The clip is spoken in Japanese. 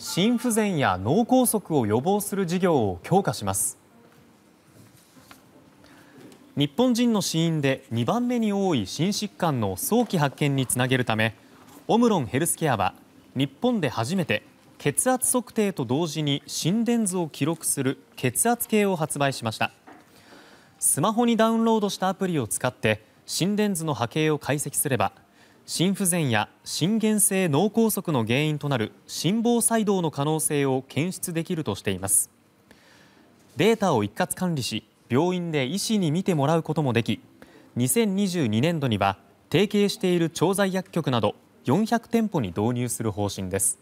心不全や脳梗塞を予防する事業を強化します日本人の死因で2番目に多い心疾患の早期発見につなげるためオムロンヘルスケアは日本で初めて血圧測定と同時に心電図を記録する血圧計を発売しましたスマホにダウンロードしたアプリを使って心電図の波形を解析すれば心不全や心原性脳梗塞の原因となる心房細動の可能性を検出できるとしていますデータを一括管理し病院で医師に診てもらうこともでき2022年度には提携している調剤薬局など400店舗に導入する方針です